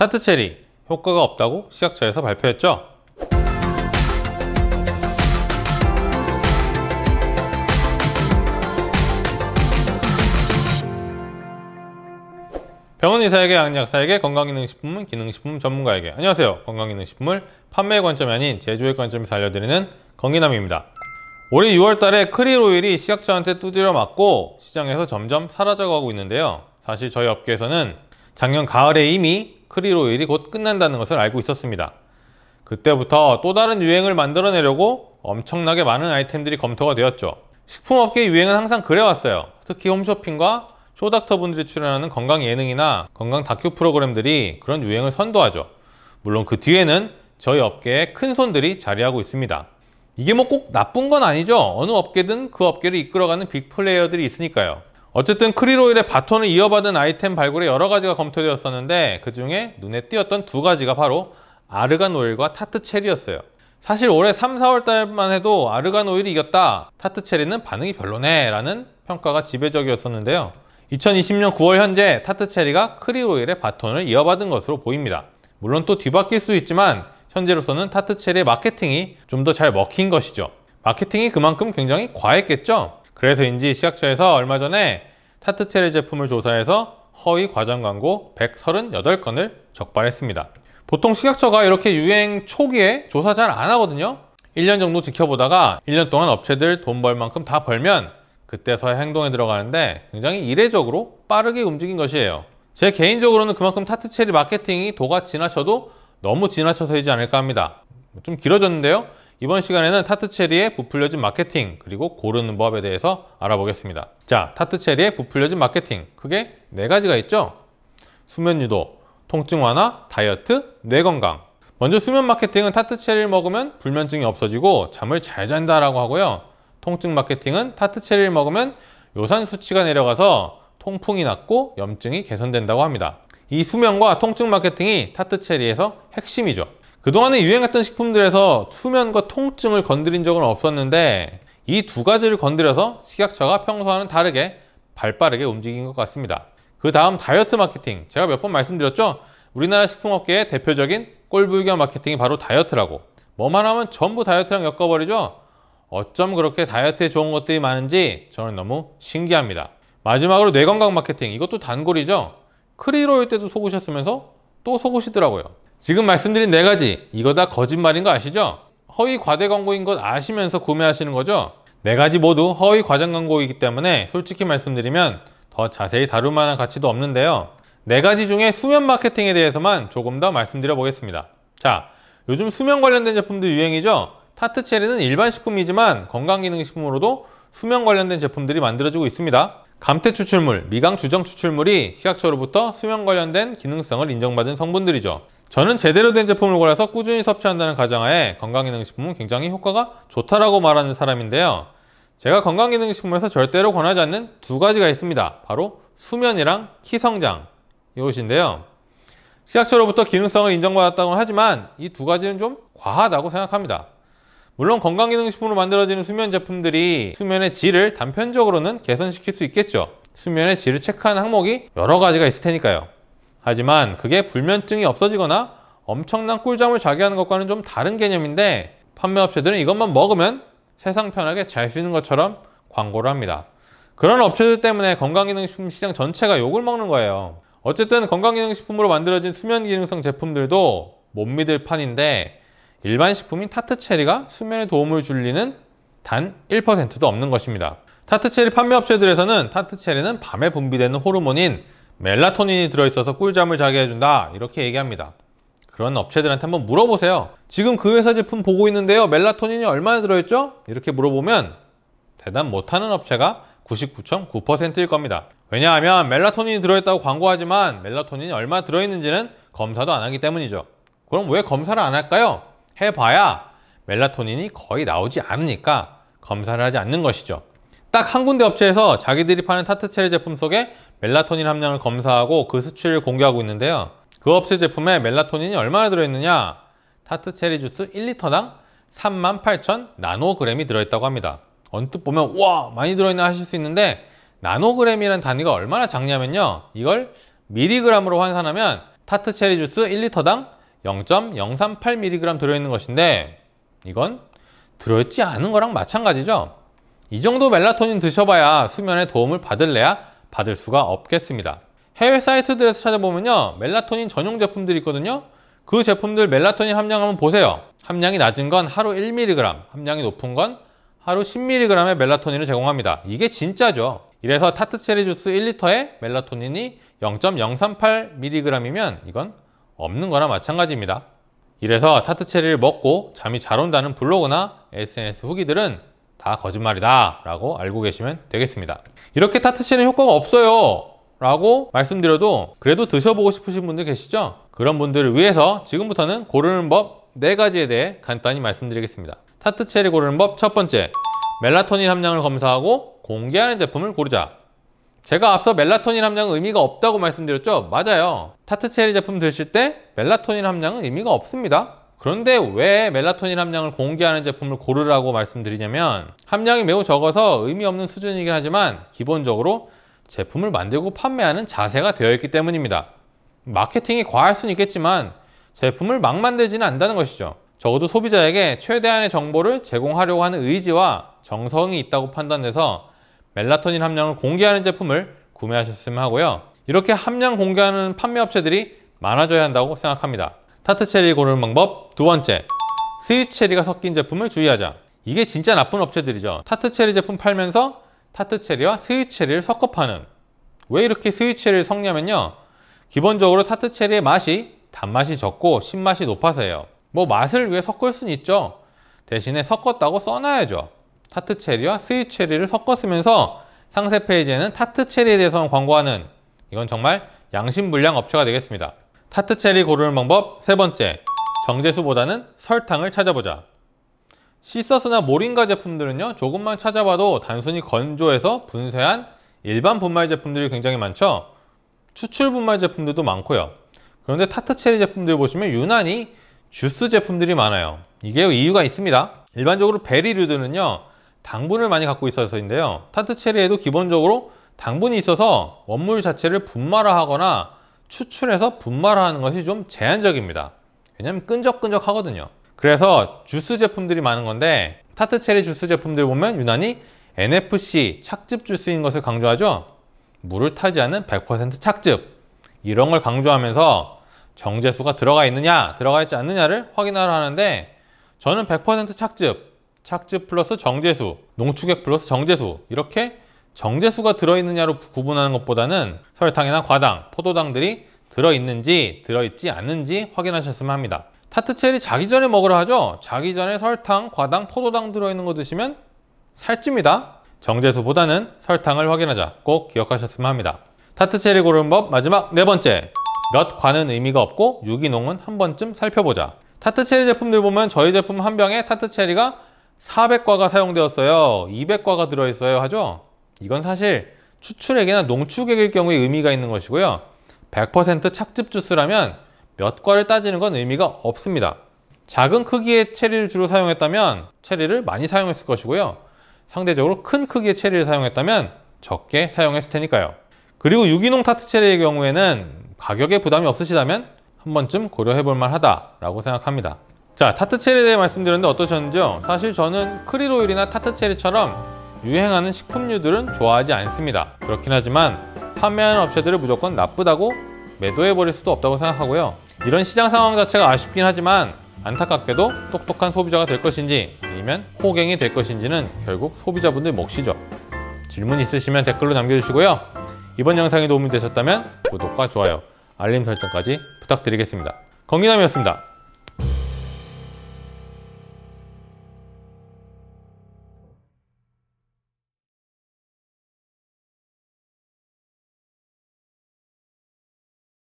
타트체리 효과가 없다고 시각처에서 발표했죠. 병원 의사에게 양약사에게 건강기능식품은 기능식품 전문가에게 안녕하세요 건강기능식품을 판매 관점이 아닌 제조의 관점에서 알려드리는 건기남입니다 올해 6월달에 크릴 오일이 시각자한테 두드려 맞고 시장에서 점점 사라져가고 있는데요 사실 저희 업계에서는 작년 가을에 이미 크리로일이곧 끝난다는 것을 알고 있었습니다. 그때부터 또 다른 유행을 만들어내려고 엄청나게 많은 아이템들이 검토가 되었죠. 식품업계 유행은 항상 그래왔어요. 특히 홈쇼핑과 쇼닥터분들이 출연하는 건강 예능이나 건강 다큐 프로그램들이 그런 유행을 선도하죠. 물론 그 뒤에는 저희 업계의 큰 손들이 자리하고 있습니다. 이게 뭐 꼭 나쁜 건 아니죠. 어느 업계든 그 업계를 이끌어가는 빅플레이어들이 있으니까요. 어쨌든 크릴오일의 바톤을 이어받은 아이템 발굴에 여러 가지가 검토되었었는데 그 중에 눈에 띄었던 두 가지가 바로 아르간 오일과 타트 체리였어요. 사실 올해 3, 4월 달만 해도 아르간 오일이 이겼다, 타트 체리는 반응이 별로네 라는 평가가 지배적이었었는데요. 2020년 9월 현재 타트 체리가 크릴오일의 바톤을 이어받은 것으로 보입니다. 물론 또 뒤바뀔 수 있지만 현재로서는 타트 체리의 마케팅이 좀 더 잘 먹힌 것이죠. 마케팅이 그만큼 굉장히 과했겠죠? 그래서인지 시각처에서 얼마 전에 타트 체리 제품을 조사해서 허위 과장 광고 138건을 적발했습니다. 보통 시각처가 이렇게 유행 초기에 조사 잘 안 하거든요. 1년 정도 지켜보다가 1년 동안 업체들 돈 벌 만큼 다 벌면 그때서야 행동에 들어가는데 굉장히 이례적으로 빠르게 움직인 것이에요. 제 개인적으로는 그만큼 타트체리 마케팅이 도가 지나쳐도 너무 지나쳐서이지 않을까 합니다. 좀 길어졌는데요. 이번 시간에는 타트체리의 부풀려진 마케팅 그리고 고르는 법에 대해서 알아보겠습니다. 자, 타트체리의 부풀려진 마케팅 크게 네 가지가 있죠. 수면 유도, 통증 완화, 다이어트, 뇌건강 먼저 수면 마케팅은 타트체리를 먹으면 불면증이 없어지고 잠을 잘 잔다라고 하고요. 통증 마케팅은 타트체리를 먹으면 요산 수치가 내려가서 통풍이 낫고 염증이 개선된다고 합니다. 이 수면과 통증 마케팅이 타트체리에서 핵심이죠. 그동안에 유행했던 식품들에서 수면과 통증을 건드린 적은 없었는데 이 두 가지를 건드려서 식약처가 평소와는 다르게 발빠르게 움직인 것 같습니다. 그 다음 다이어트 마케팅 제가 몇 번 말씀드렸죠? 우리나라 식품업계의 대표적인 꼴불견 마케팅이 바로 다이어트라고 뭐만 하면 전부 다이어트랑 엮어버리죠? 어쩜 그렇게 다이어트에 좋은 것들이 많은지 저는 너무 신기합니다. 마지막으로 뇌건강 마케팅 이것도 단골이죠? 크릴로일 때도 속으셨으면서 또 속으시더라고요. 지금 말씀드린 네 가지 이거 다 거짓말인 거 아시죠? 허위 과대 광고인 것 아시면서 구매하시는 거죠? 네 가지 모두 허위 과장 광고이기 때문에 솔직히 말씀드리면 더 자세히 다룰 만한 가치도 없는데요. 네 가지 중에 수면 마케팅에 대해서만 조금 더 말씀드려 보겠습니다. 자, 요즘 수면 관련된 제품도 유행이죠? 타트 체리는 일반 식품이지만 건강기능식품으로도 수면 관련된 제품들이 만들어지고 있습니다. 감태 추출물, 미강 주정 추출물이 식약처로부터 수면 관련된 기능성을 인정받은 성분들이죠. 저는 제대로 된 제품을 골라서 꾸준히 섭취한다는 가정하에 건강기능식품은 굉장히 효과가 좋다라고 말하는 사람인데요. 제가 건강기능식품에서 절대로 권하지 않는 두 가지가 있습니다. 바로 수면이랑 키 성장 이것인데요. 식약처로부터 기능성을 인정받았다고 하지만 이 두 가지는 좀 과하다고 생각합니다. 물론 건강기능식품으로 만들어지는 수면 제품들이 수면의 질을 단편적으로는 개선시킬 수 있겠죠 수면의 질을 체크하는 항목이 여러 가지가 있을 테니까요 하지만 그게 불면증이 없어지거나 엄청난 꿀잠을 자게 하는 것과는 좀 다른 개념인데 판매업체들은 이것만 먹으면 세상 편하게 잘 수 있는 것처럼 광고를 합니다 그런 업체들 때문에 건강기능식품 시장 전체가 욕을 먹는 거예요 어쨌든 건강기능식품으로 만들어진 수면기능성 제품들도 못 믿을 판인데 일반 식품인 타트 체리가 수면에 도움을 줄 리는 단 1%도 없는 것입니다. 타트 체리 판매 업체들에서는 타트 체리는 밤에 분비되는 호르몬인 멜라토닌이 들어있어서 꿀잠을 자게 해준다 이렇게 얘기합니다. 그런 업체들한테 한번 물어보세요. 지금 그 회사 제품 보고 있는데요. 멜라토닌이 얼마나 들어있죠? 이렇게 물어보면 대답 못하는 업체가 99.9%일 겁니다. 왜냐하면 멜라토닌이 들어있다고 광고하지만 멜라토닌이 얼마 들어있는지는 검사도 안 하기 때문이죠. 그럼 왜 검사를 안 할까요? 해봐야 멜라토닌이 거의 나오지 않으니까 검사를 하지 않는 것이죠. 딱 한 군데 업체에서 자기들이 파는 타트체리 제품 속에 멜라토닌 함량을 검사하고 그 수치를 공개하고 있는데요. 그 업체 제품에 멜라토닌이 얼마나 들어있느냐 타트체리 주스 1리터당 38,000 나노그램이 들어있다고 합니다. 언뜻 보면 와 많이 들어있나 하실 수 있는데 나노그램이란 단위가 얼마나 작냐면요 이걸 미리그램으로 환산하면 타트 체리 주스 1리터당 0.038mg 들어있는 것인데 이건 들어있지 않은 거랑 마찬가지죠 이 정도 멜라토닌 드셔봐야 수면에 도움을 받을래야 받을 수가 없겠습니다 해외 사이트들에서 찾아보면요 멜라토닌 전용 제품들이 있거든요 그 제품들 멜라토닌 함량 한번 보세요 함량이 낮은 건 하루 1mg 함량이 높은 건 하루 10mg의 멜라토닌을 제공합니다 이게 진짜죠 이래서 타트 체리 주스 1리터에 멜라토닌이 0.038mg이면 이건 없는 거나 마찬가지입니다. 이래서 타트 체리를 먹고 잠이 잘 온다는 블로그나 SNS 후기들은 다 거짓말이다 라고 알고 계시면 되겠습니다. 이렇게 타트 체리 효과가 없어요 라고 말씀드려도 그래도 드셔보고 싶으신 분들 계시죠? 그런 분들을 위해서 지금부터는 고르는 법 네가지에 대해 간단히 말씀드리겠습니다. 타트 체리 고르는 법 첫 번째, 멜라토닌 함량을 검사하고 공개하는 제품을 고르자. 제가 앞서 멜라토닌 함량은 의미가 없다고 말씀드렸죠? 맞아요. 타트 체리 제품 드실 때 멜라토닌 함량은 의미가 없습니다. 그런데 왜 멜라토닌 함량을 공개하는 제품을 고르라고 말씀드리냐면 함량이 매우 적어서 의미 없는 수준이긴 하지만 기본적으로 제품을 만들고 판매하는 자세가 되어 있기 때문입니다. 마케팅이 과할 수는 있겠지만 제품을 막 만들지는 않다는 것이죠. 적어도 소비자에게 최대한의 정보를 제공하려고 하는 의지와 정성이 있다고 판단돼서 멜라토닌 함량을 공개하는 제품을 구매하셨으면 하고요. 이렇게 함량 공개하는 판매업체들이 많아져야 한다고 생각합니다. 타트 체리 고르는 방법 두 번째, 스윗 체리가 섞인 제품을 주의하자. 이게 진짜 나쁜 업체들이죠. 타트 체리 제품 팔면서 타트 체리와 스윗 체리를 섞어 파는. 왜 이렇게 스윗 체리를 섞냐면요. 기본적으로 타트 체리의 맛이 단맛이 적고 신맛이 높아서요뭐 맛을 위해 섞을 순 있죠. 대신에 섞었다고 써놔야죠. 타트 체리와 스윗 체리를 섞어 쓰면서 상세 페이지에는 타트 체리에 대해서만 광고하는 이건 정말 양심불량 업체가 되겠습니다. 타트 체리 고르는 방법 세 번째, 정제수보다는 설탕을 찾아보자. 시서스나 모링가 제품들은요 조금만 찾아봐도 단순히 건조해서 분쇄한 일반 분말 제품들이 굉장히 많죠 추출 분말 제품들도 많고요 그런데 타트 체리 제품들 보시면 유난히 주스 제품들이 많아요 이게 이유가 있습니다 일반적으로 베리류들은요 당분을 많이 갖고 있어서인데요. 타트 체리에도 기본적으로 당분이 있어서 원물 자체를 분말화하거나 추출해서 분말화하는 것이 좀 제한적입니다. 왜냐면 끈적끈적 하거든요. 그래서 주스 제품들이 많은 건데 타트 체리 주스 제품들 보면 유난히 NFC 착즙 주스인 것을 강조하죠. 물을 타지 않은 100% 착즙 이런 걸 강조하면서 정제수가 들어가 있느냐 들어가 있지 않느냐를 확인하려 하는데 저는 100% 착즙 착즙 플러스 정제수, 농축액 플러스 정제수 이렇게 정제수가 들어있느냐로 구분하는 것보다는 설탕이나 과당, 포도당들이 들어있는지 들어있지 않는지 확인하셨으면 합니다 타트 체리 자기 전에 먹으러 하죠 자기 전에 설탕, 과당, 포도당 들어있는 거 드시면 살찝니다 정제수보다는 설탕을 확인하자 꼭 기억하셨으면 합니다 타트 체리 고르는 법 마지막 네 번째 몇 과는 의미가 없고 유기농은 한 번쯤 살펴보자 타트 체리 제품들 보면 저희 제품 한 병에 타트 체리가 400과가 사용되었어요. 200과가 들어있어요. 하죠? 이건 사실 추출액이나 농축액일 경우에 의미가 있는 것이고요. 100% 착즙 주스라면 몇 과를 따지는 건 의미가 없습니다. 작은 크기의 체리를 주로 사용했다면 체리를 많이 사용했을 것이고요. 상대적으로 큰 크기의 체리를 사용했다면 적게 사용했을 테니까요. 그리고 유기농 타트 체리의 경우에는 가격에 부담이 없으시다면 한 번쯤 고려해 볼 만하다라고 생각합니다. 자 타트 체리에 대해 말씀드렸는데 어떠셨는지요? 사실 저는 크릴오일이나 타트 체리처럼 유행하는 식품류들은 좋아하지 않습니다. 그렇긴 하지만 판매하는 업체들을 무조건 나쁘다고 매도해버릴 수도 없다고 생각하고요. 이런 시장 상황 자체가 아쉽긴 하지만 안타깝게도 똑똑한 소비자가 될 것인지 아니면 호갱이 될 것인지는 결국 소비자분들 몫이죠. 질문 있으시면 댓글로 남겨주시고요. 이번 영상이 도움이 되셨다면 구독과 좋아요, 알림 설정까지 부탁드리겠습니다. 건기남이었습니다.